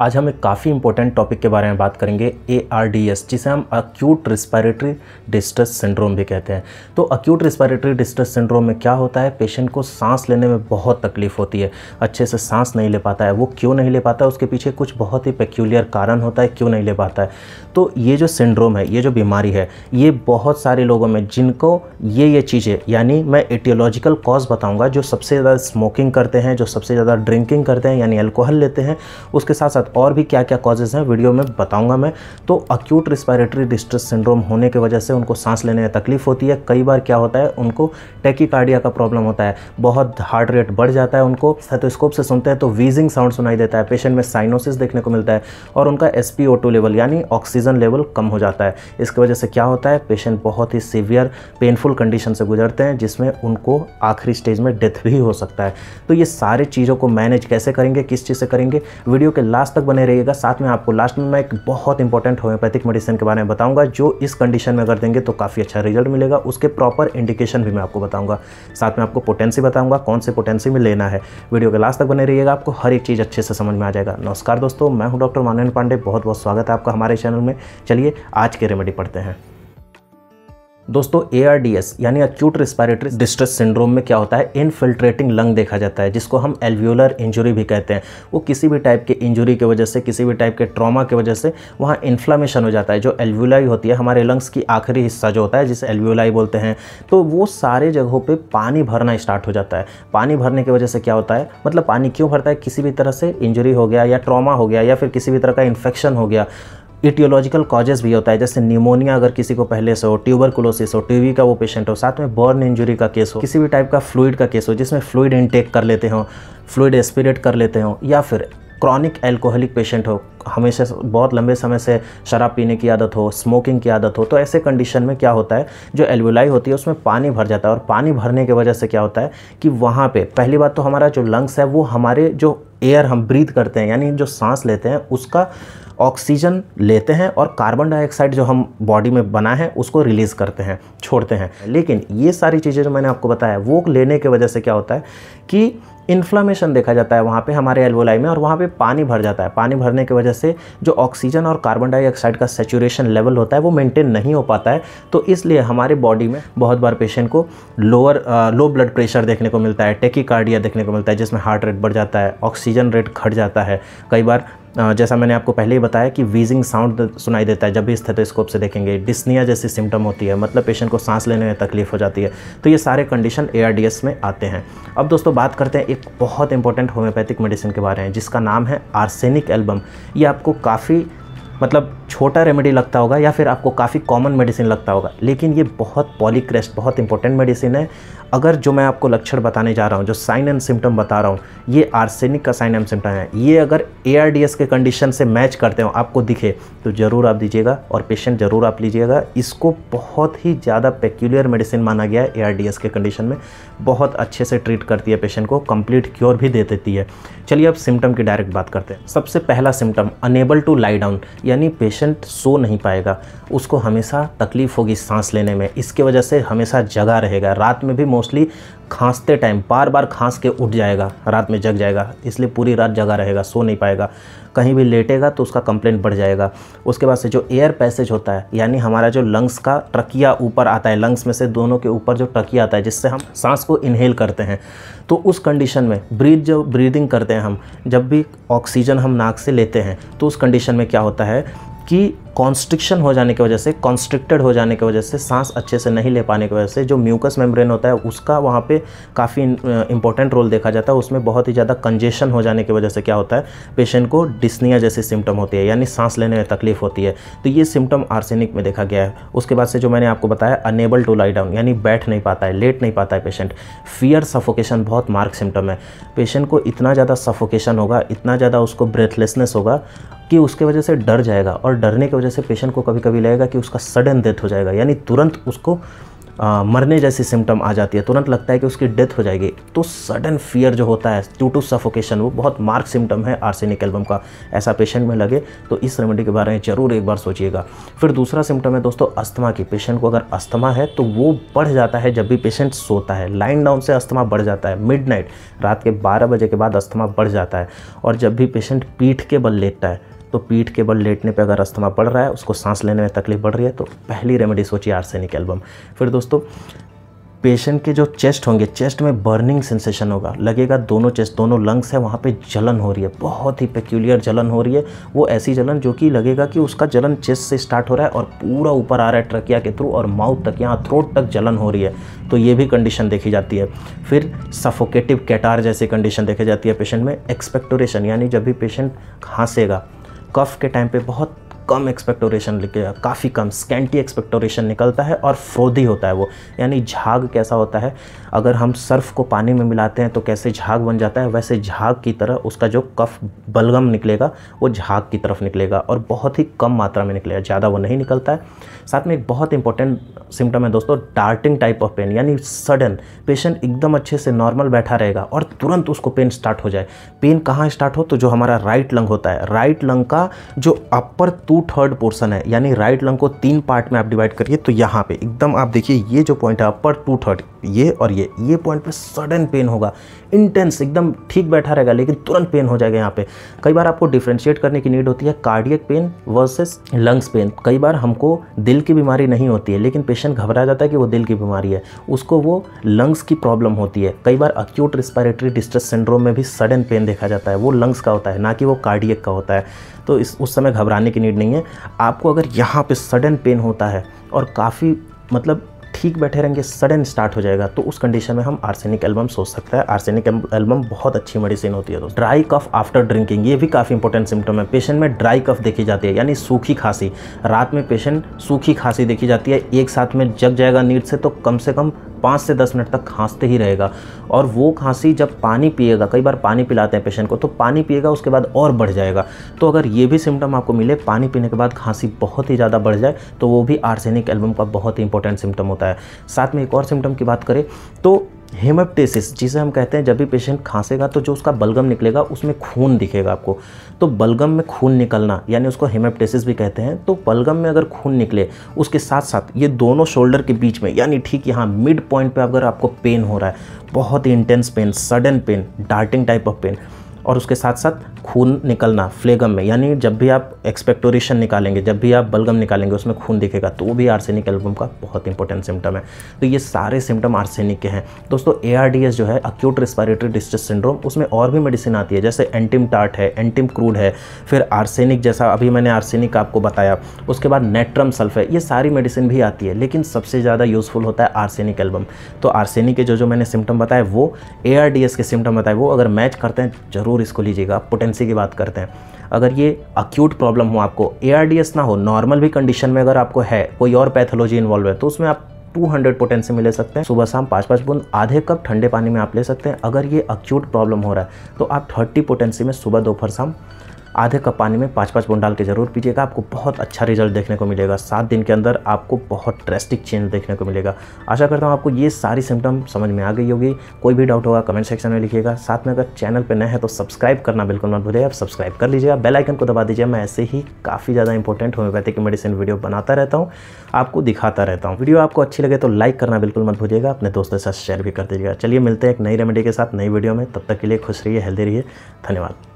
आज हम एक काफ़ी इंपॉर्टेंट टॉपिक के बारे में बात करेंगे ए जिसे हम अक्यूट रिस्पायरेटरी डिस्ट्रेस सिंड्रोम भी कहते हैं तो अक्यूट रिस्पायरेटरी डिस्ट्रेस सिंड्रोम में क्या होता है पेशेंट को सांस लेने में बहुत तकलीफ होती है अच्छे से सांस नहीं ले पाता है वो क्यों नहीं ले पाता है उसके पीछे कुछ बहुत ही पेक्यूलियर कारण होता है क्यों नहीं ले पाता है तो ये जो सिंड्रोम है ये जो बीमारी है ये बहुत सारे लोगों में जिनको ये ये चीज़ें यानी मैं एटियोलॉजिकल कॉज बताऊँगा जो सबसे ज़्यादा स्मोकिंग करते हैं जो सबसे ज़्यादा ड्रिंकिंग करते हैं यानी अल्कोहल लेते हैं उसके साथ साथ बट और भी क्या क्या कॉजेज़ हैं वीडियो में बताऊंगा मैं तो अक्यूट रिस्पायरेटरी डिस्ट्रेस सिंड्रोम होने की वजह से उनको सांस लेने में तकलीफ होती है कई बार क्या होता है उनको टेकिकार्डिया का प्रॉब्लम होता है बहुत हार्ट रेट बढ़ जाता है उनको स्थेटोस्कोप से सुनते हैं तो वीजिंग साउंड सुनाई देता है पेशेंट में साइनोसिस देखने को मिलता है और उनका एस लेवल यानी ऑक्सीजन लेवल कम हो जाता है इसकी वजह से क्या होता है पेशेंट बहुत ही सीवियर पेनफुल कंडीशन से गुजरते हैं जिसमें उनको आखिरी स्टेज में डेथ भी हो सकता है तो ये सारी चीज़ों को मैनेज कैसे करेंगे किस चीज़ से करेंगे वीडियो के लास्ट तक बने रहिएगा साथ में आपको लास्ट में मैं एक बहुत इंपॉर्टेंट होम्योपैथिक मेडिसिन के बारे में बताऊंगा जो इस कंडीशन में अगर देंगे तो काफ़ी अच्छा रिजल्ट मिलेगा उसके प्रॉपर इंडिकेशन भी मैं आपको बताऊंगा साथ में आपको पोटेंसी बताऊंगा कौन से पोटेंसी में लेना है वीडियो के लास्ट तक बने रहिएगा आपको हर एक चीज़ अच्छे से समझ में आ जाएगा नमस्कार दोस्तों मैं हूँ डॉक्टर मानवेंद्र पांडे बहुत बहुत स्वागत है आपका हमारे चैनल में चलिए आज के रेमेडी पढ़ते हैं दोस्तों एस यानी अक्यूट रिस्पायरेटरी डिस्ट्रेस सिंड्रोम में क्या होता है इनफिल्ट्रेटिंग लंग देखा जाता है जिसको हम एल्व्यूलर इंजरी भी कहते हैं वो किसी भी टाइप के इंजरी की वजह से किसी भी टाइप के ट्रॉमा की वजह से वहाँ इन्फ्लामेशन हो जाता है जो एल्व्यूलाई होती है हमारे लंग्स की आखिरी हिस्सा जो होता है जिसे एल्व्यूलाई बोलते हैं तो वो सारे जगहों पर पानी भरना स्टार्ट हो जाता है पानी भरने की वजह से क्या होता है मतलब पानी क्यों भरता है किसी भी तरह से इंजरी हो गया या ट्रामा हो गया या फिर किसी भी तरह का इन्फेक्शन हो गया इटियोलॉजिकल कॉजेज़ भी होता है जैसे न्यूमोनिया अगर किसी को पहले से हो ट्यूबर क्लोसिस हो टीवी का वो पेशेंट हो साथ में बर्न इंजुरी का केस हो किसी भी टाइप का फ्लूड का केस हो जिसमें फ्लूड इनटेक कर लेते हो फ्लूड एस्पिरेट कर लेते हो या फिर क्रॉनिक एल्कोहलिक पेशेंट हो हमेशा बहुत लंबे समय से शराब पीने की आदत हो स्मोकिंग की आदत हो तो ऐसे कंडीशन में क्या होता है जो एल्वुलाई होती है उसमें पानी भर जाता है और पानी भरने की वजह से क्या होता है कि वहाँ पे पहली बात तो हमारा जो लंग्स है वो हमारे जो एयर हम ब्रीथ करते हैं यानी जो सांस लेते हैं उसका ऑक्सीजन लेते हैं और कार्बन डाइऑक्साइड जो हम बॉडी में बना है उसको रिलीज़ करते हैं छोड़ते हैं लेकिन ये सारी चीज़ें जो मैंने आपको बताया वो लेने की वजह से क्या होता है कि इन्फ्लामेशन देखा जाता है वहाँ पे हमारे एल्वोलाई में और वहाँ पे पानी भर जाता है पानी भरने की वजह से जो ऑक्सीजन और कार्बन डाइऑक्साइड का सेचुरेशन लेवल होता है वो मेंटेन नहीं हो पाता है तो इसलिए हमारे बॉडी में बहुत बार पेशेंट को लोअर लो ब्लड प्रेशर देखने को मिलता है टेकी देखने को मिलता है जिसमें हार्ट रेट बढ़ जाता है ऑक्सीजन रेट घट जाता है कई बार जैसा मैंने आपको पहले ही बताया कि वीजिंग साउंड सुनाई देता है जब भी इस थेटोस्कोप से देखेंगे डिस्निया जैसी सिम्टम होती है मतलब पेशेंट को सांस लेने में तकलीफ हो जाती है तो ये सारे कंडीशन ए में आते हैं अब दोस्तों बात करते हैं एक बहुत इंपॉर्टेंट होम्योपैथिक मेडिसिन के बारे में जिसका नाम है आर्सेनिक एल्बम ये आपको काफ़ी मतलब छोटा रेमेडी लगता होगा या फिर आपको काफ़ी कॉमन मेडिसिन लगता होगा लेकिन ये बहुत पॉलीक्रेस्ट बहुत इंपॉर्टेंट मेडिसिन है अगर जो मैं आपको लक्षण बताने जा रहा हूँ जो साइन एंड सिम्टम बता रहा हूँ ये आर्सेनिक का साइन एंड सिम्टम है ये अगर ए के कंडीशन से मैच करते हो आपको दिखे तो ज़रूर आप दीजिएगा और पेशेंट ज़रूर आप लीजिएगा इसको बहुत ही ज़्यादा पेक्यूलियर मेडिसिन माना गया है ए के कंडीशन में बहुत अच्छे से ट्रीट करती है पेशेंट को कंप्लीट क्योर भी दे देती है चलिए अब सिम्टम की डायरेक्ट बात करते हैं सबसे पहला symptom unable to lie down यानी पेशेंट सो नहीं पाएगा उसको हमेशा तकलीफ होगी सांस लेने में इसके वजह से हमेशा जगा रहेगा रात में भी मोस्टली खांसते टाइम बार बार खांस के उठ जाएगा रात में जग जाएगा इसलिए पूरी रात जगा रहेगा सो नहीं पाएगा कहीं भी लेटेगा तो उसका कंप्लेंट बढ़ जाएगा उसके बाद से जो एयर पैसेज होता है यानी हमारा जो लंग्स का ट्रकिया ऊपर आता है लंग्स में से दोनों के ऊपर जो ट्रकिया आता है जिससे हम सांस को इनहेल करते हैं तो उस कंडीशन में ब्रीथ जो ब्रीदिंग करते हैं हम जब भी ऑक्सीजन हम नाक से लेते हैं तो उस कंडीशन में क्या होता है कि कॉन्स्ट्रिक्शन हो जाने की वजह से कॉन्स्ट्रिक्टेड हो जाने की वजह से सांस अच्छे से नहीं ले पाने की वजह से जो म्यूकस मेम्ब्रेन होता है उसका वहाँ पे काफ़ी इंपॉर्टेंट रोल देखा जाता है उसमें बहुत ही ज़्यादा कंजेशन हो जाने की वजह से क्या होता है पेशेंट को डिस्निया जैसी सिम्टम होती है यानी सांस लेने में तकलीफ होती है तो ये सिम्टम आर्सेनिक में देखा गया है उसके बाद से जो मैंने आपको बताया अनेबल टू लाई डाउन यानी बैठ नहीं पाता है लेट नहीं पाता है पेशेंट फियर सफोकेशन बहुत मार्क सिम्टम है पेशेंट को इतना ज़्यादा सफोकेशन होगा इतना ज़्यादा उसको ब्रेथलेसनेस होगा कि उसके वजह से डर जाएगा और डरने की वजह से पेशेंट को कभी कभी लगेगा कि उसका सडन डेथ हो जाएगा यानी तुरंत उसको आ, मरने जैसी सिम्टम आ जाती है तुरंत लगता है कि उसकी डेथ हो जाएगी तो सडन फियर जो होता है ड्यू टू सफोकेशन वो बहुत मार्क सिम्टम है आर्सेनिक एल्बम का ऐसा पेशेंट में लगे तो इस रेमेडी के बारे में ज़रूर एक बार सोचिएगा फिर दूसरा सिम्टम है दोस्तों अस्थमा की पेशेंट को अगर अस्थमा है तो वो बढ़ जाता है जब भी पेशेंट सोता है लाइन डाउन से अस्थमा बढ़ जाता है मिड रात के बारह बजे के बाद अस्थमा बढ़ जाता है और जब भी पेशेंट पीठ के बल लेटता है तो पीठ के बल लेटने पे अगर अस्थमा पड़ रहा है उसको सांस लेने में तकलीफ बढ़ रही है तो पहली रेमेडी सोचिए आर्सेनिक एल्बम फिर दोस्तों पेशेंट के जो चेस्ट होंगे चेस्ट में बर्निंग सेंसेशन होगा लगेगा दोनों चेस्ट दोनों लंग्स है वहाँ पे जलन हो रही है बहुत ही पेक्यूलियर जलन हो रही है वो ऐसी जलन जो कि लगेगा कि उसका जलन चेस्ट से स्टार्ट हो रहा है और पूरा ऊपर आ रहा है ट्रकिया के थ्रू और माउथ तक यहाँ थ्रोट तक जलन हो रही है तो ये भी कंडीशन देखी जाती है फिर सफोकेटिव कैटार जैसी कंडीशन देखी जाती है पेशेंट में एक्सपेक्टोरेशन यानी जब भी पेशेंट खांसेगा कफ के टाइम पे बहुत कम एक्सपेक्टोरेशन लिखे काफ़ी कम स्कैंटी एक्सपेक्टोरेशन निकलता है और फ्रोदी होता है वो यानी झाग कैसा होता है अगर हम सर्फ को पानी में मिलाते हैं तो कैसे झाग बन जाता है वैसे झाग की तरह उसका जो कफ बलगम निकलेगा वो झाग की तरफ निकलेगा और बहुत ही कम मात्रा में निकलेगा ज़्यादा वो नहीं निकलता है साथ में एक बहुत इंपॉर्टेंट सिम्टम है दोस्तों डार्टिंग टाइप ऑफ पेन यानी सडन पेशेंट एकदम अच्छे से नॉर्मल बैठा रहेगा और तुरंत उसको पेन स्टार्ट हो जाए पेन कहाँ स्टार्ट हो तो जो हमारा राइट लंग होता है राइट लंग का जो अपर टू थर्ड पोर्सन है यानी राइट लंग को तीन पार्ट में आप डिवाइड करिए तो यहाँ पर एकदम आप देखिए ये जो पॉइंट है अपर टू थर्ड ये और ये ये पॉइंट पर सडन पेन होगा इंटेंस एकदम ठीक बैठा रहेगा लेकिन तुरंत पेन हो जाएगा यहाँ पे कई बार आपको डिफ्रेंशिएट करने की नीड होती है cardiac pain versus lungs pain कई बार हमको दिल की बीमारी नहीं होती है लेकिन पेशेंट घबरा जाता है कि वो दिल की बीमारी है उसको वो लंग्स की प्रॉब्लम होती है कई बार अक्यूट रिस्पायरेटरी डिस्ट्रेस सिंड्रोम में भी सडन पेन देखा जाता है वो लंग्स का होता है ना कि वो कार्डियक का होता है तो इस उस समय घबराने की नीड नहीं है आपको अगर यहाँ पर सडन पेन होता है और काफ़ी मतलब ठीक बैठे रहेंगे सडन स्टार्ट हो जाएगा तो उस कंडीशन में हम आर्सेनिक एल्बम सोच सकते हैं आर्सेनिक एल्बम बहुत अच्छी मेडिसिन होती है दोस्तों ड्राई कफ आफ्टर ड्रिंकिंग ये भी काफ़ी इंपॉर्टेंट सिम्टम है पेशेंट में ड्राई कफ देखी जाती है यानी सूखी खांसी रात में पेशेंट सूखी खांसी देखी जाती है एक साथ में जग जाएगा नीट से तो कम से कम पाँच से दस मिनट तक खांसते ही रहेगा और वो खांसी जब पानी पिएगा कई बार पानी पिलाते हैं पेशेंट को तो पानी पिएगा उसके बाद और बढ़ जाएगा तो अगर ये भी सिम्टम आपको मिले पानी पीने के बाद खांसी बहुत ही ज़्यादा बढ़ जाए तो वो भी आर्सेनिक एल्बम का बहुत ही इंपॉर्टेंट सिम्टम होता है है साथ में एक और सिम्टम की बात करें तो हेमप्टेसिस जिसे हम कहते हैं जब भी पेशेंट खांसेगा तो जो उसका बलगम निकलेगा उसमें खून दिखेगा आपको तो बलगम में खून निकलना यानी उसको हेमप्टेसिस भी कहते हैं तो बलगम में अगर खून निकले उसके साथ साथ ये दोनों शोल्डर के बीच में यानी ठीक यहाँ मिड पॉइंट पे अगर आपको पेन हो रहा है बहुत ही intense pain sudden pain darting type of pain और उसके साथ साथ खून निकलना फ्लेगम में यानी जब भी आप एक्सपेक्टोरेशन निकालेंगे जब भी आप बलगम निकालेंगे उसमें खून दिखेगा तो वो भी आर्सेनिक एल्बम का बहुत इंपॉर्टेंट सिम्टम है तो ये सारे सिम्टम आर्सेनिक के हैं दोस्तों ए जो है अक्यूट रिस्पायरेटरी डिस्ट्रेस सिंड्रोम उसमें और भी मेडिसिन आती है जैसे एंटिम टार्ट है एंटीम क्रूड है फिर आर्सेनिक जैसा अभी मैंने आर्सेनिक आपको बताया उसके बाद नेट्रम सल्फ है ये सारी मेडिसिन भी आती है लेकिन सबसे ज़्यादा यूज़फुल होता है आर्सेनिक एल्बम तो आर्सेनिक के जो जो मैंने सिम्टम बताए वो ए के सिम्टम बताए वो अगर मैच करते हैं ज़रूर ज़रूर इसको लीजिएगा पोटेंसी की बात करते हैं अगर ये अक्यूट प्रॉब्लम हो आपको ए ना हो नॉर्मल भी कंडीशन में अगर आपको है कोई और पैथोलॉजी इन्वॉल्व है तो उसमें आप 200 पोटेंसी में ले सकते हैं सुबह शाम पाँच पाँच बूंद आधे कप ठंडे पानी में आप ले सकते हैं अगर ये अक्यूट प्रॉब्लम हो रहा है तो आप 30 पोटेंसी में सुबह दोपहर शाम आधे कप पानी में पाँच पाँच बूंद डाल के ज़रूर पीजिएगा आपको बहुत अच्छा रिजल्ट देखने को मिलेगा सात दिन के अंदर आपको बहुत ड्रेस्टिक चेंज देखने को मिलेगा आशा करता हूँ आपको ये सारी सिम्टम समझ में आ गई होगी कोई भी डाउट होगा कमेंट सेक्शन में लिखिएगा साथ में अगर चैनल पर नए हैं तो सब्सक्राइब करना बिल्कुल मत भूलिएगा आप सब्सक्राइब कर लीजिएगा बेल आइकन को दबा दीजिए मैं ऐसे ही काफ़ी ज़्यादा इंपॉर्टेंट होम्योपैथिक मेडिसिन वीडियो बनाता रहता हूँ आपको दिखाता रहता हूँ वीडियो आपको अच्छी लगे तो लाइक करना बिल्कुल मत भूलिएगा अपने दोस्तों के साथ शेयर भी कर दीजिएगा चलिए मिलते हैं एक नई रेमेडी के साथ नई वीडियो में तब तक के लिए खुश रहिए हेल्दी रहिए धन्यवाद